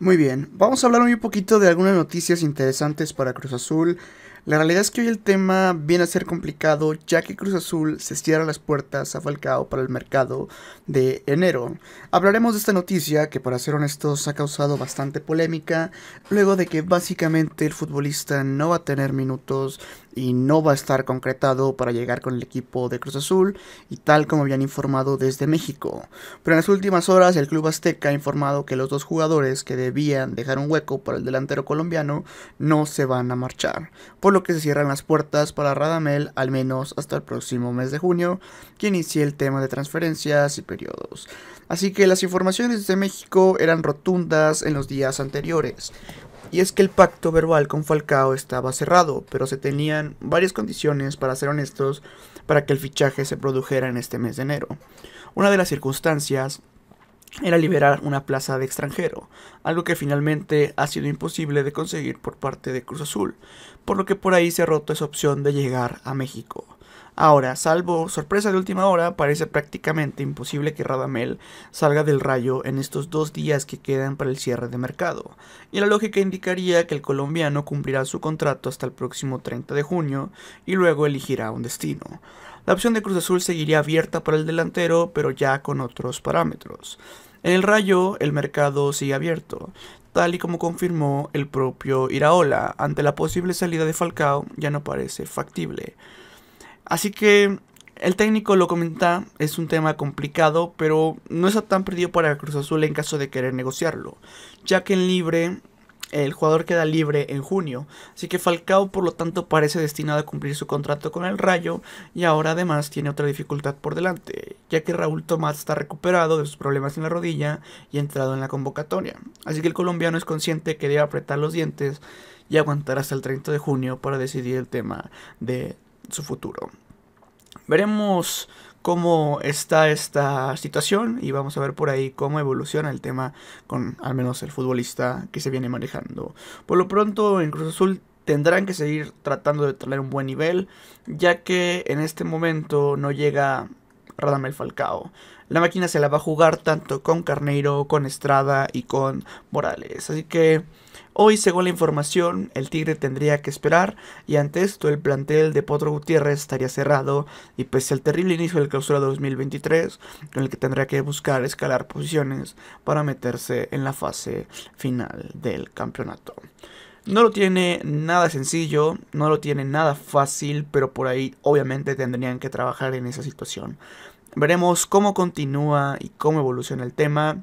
Muy bien, vamos a hablar un poquito de algunas noticias interesantes para Cruz Azul, la realidad es que hoy el tema viene a ser complicado ya que Cruz Azul se cierra las puertas a Falcao para el mercado de enero. Hablaremos de esta noticia que para ser honestos ha causado bastante polémica luego de que básicamente el futbolista no va a tener minutos y no va a estar concretado para llegar con el equipo de Cruz Azul y tal como habían informado desde México. Pero en las últimas horas el club azteca ha informado que los dos jugadores que debían dejar un hueco para el delantero colombiano no se van a marchar lo que se cierran las puertas para Radamel al menos hasta el próximo mes de junio, que inicie el tema de transferencias y periodos. Así que las informaciones de México eran rotundas en los días anteriores. Y es que el pacto verbal con Falcao estaba cerrado, pero se tenían varias condiciones, para ser honestos, para que el fichaje se produjera en este mes de enero. Una de las circunstancias era liberar una plaza de extranjero, algo que finalmente ha sido imposible de conseguir por parte de Cruz Azul, por lo que por ahí se ha roto esa opción de llegar a México. Ahora, salvo sorpresa de última hora, parece prácticamente imposible que Radamel salga del rayo en estos dos días que quedan para el cierre de mercado, y la lógica indicaría que el colombiano cumplirá su contrato hasta el próximo 30 de junio y luego elegirá un destino. La opción de Cruz Azul seguiría abierta para el delantero, pero ya con otros parámetros. En el rayo, el mercado sigue abierto, tal y como confirmó el propio Iraola, ante la posible salida de Falcao ya no parece factible. Así que el técnico lo comenta, es un tema complicado, pero no está tan perdido para Cruz Azul en caso de querer negociarlo, ya que en libre el jugador queda libre en junio, así que Falcao por lo tanto parece destinado a cumplir su contrato con el Rayo y ahora además tiene otra dificultad por delante, ya que Raúl Tomás está recuperado de sus problemas en la rodilla y entrado en la convocatoria, así que el colombiano es consciente que debe apretar los dientes y aguantar hasta el 30 de junio para decidir el tema de su futuro. Veremos cómo está esta situación y vamos a ver por ahí cómo evoluciona el tema con al menos el futbolista que se viene manejando. Por lo pronto en Cruz Azul tendrán que seguir tratando de tener un buen nivel, ya que en este momento no llega Radamel Falcao. La máquina se la va a jugar tanto con Carneiro, con Estrada y con Morales. Así que hoy, según la información, el Tigre tendría que esperar y ante esto el plantel de Potro Gutiérrez estaría cerrado y pese al terrible inicio del clausura 2023, en el que tendría que buscar escalar posiciones para meterse en la fase final del campeonato. No lo tiene nada sencillo, no lo tiene nada fácil, pero por ahí obviamente tendrían que trabajar en esa situación. Veremos cómo continúa y cómo evoluciona el tema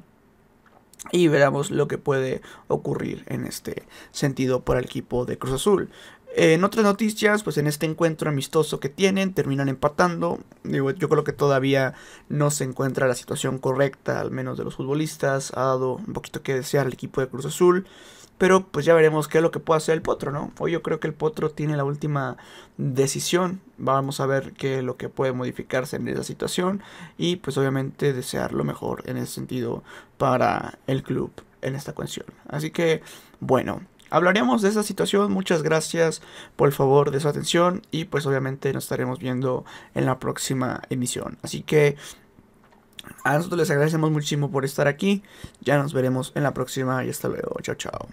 y veremos lo que puede ocurrir en este sentido para el equipo de Cruz Azul. En otras noticias, pues en este encuentro amistoso que tienen, terminan empatando. yo creo que todavía no se encuentra la situación correcta, al menos de los futbolistas. Ha dado un poquito que desear al equipo de Cruz Azul. Pero pues ya veremos qué es lo que puede hacer el potro, ¿no? Hoy yo creo que el potro tiene la última decisión. Vamos a ver qué es lo que puede modificarse en esa situación. Y pues obviamente desear lo mejor en ese sentido para el club en esta cuestión. Así que bueno. Hablaremos de esa situación, muchas gracias por el favor de su atención y pues obviamente nos estaremos viendo en la próxima emisión. Así que a nosotros les agradecemos muchísimo por estar aquí. Ya nos veremos en la próxima y hasta luego. Chao, chao.